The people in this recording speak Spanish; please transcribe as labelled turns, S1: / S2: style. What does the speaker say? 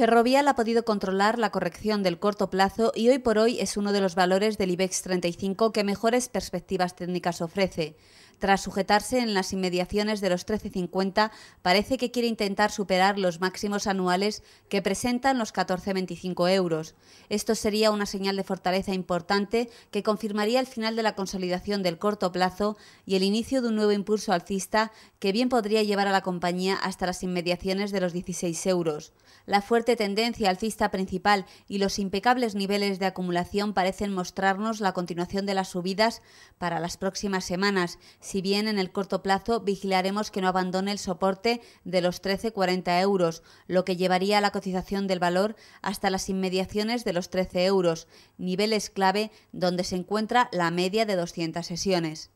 S1: Ferrovial ha podido controlar la corrección del corto plazo y hoy por hoy es uno de los valores del IBEX 35 que mejores perspectivas técnicas ofrece. Tras sujetarse en las inmediaciones de los 13.50, parece que quiere intentar superar los máximos anuales que presentan los 14.25 euros. Esto sería una señal de fortaleza importante que confirmaría el final de la consolidación del corto plazo y el inicio de un nuevo impulso alcista que bien podría llevar a la compañía hasta las inmediaciones de los 16 euros. La fuerte tendencia alcista principal y los impecables niveles de acumulación parecen mostrarnos la continuación de las subidas para las próximas semanas, si bien en el corto plazo vigilaremos que no abandone el soporte de los 13,40 euros, lo que llevaría a la cotización del valor hasta las inmediaciones de los 13 euros, niveles clave donde se encuentra la media de 200 sesiones.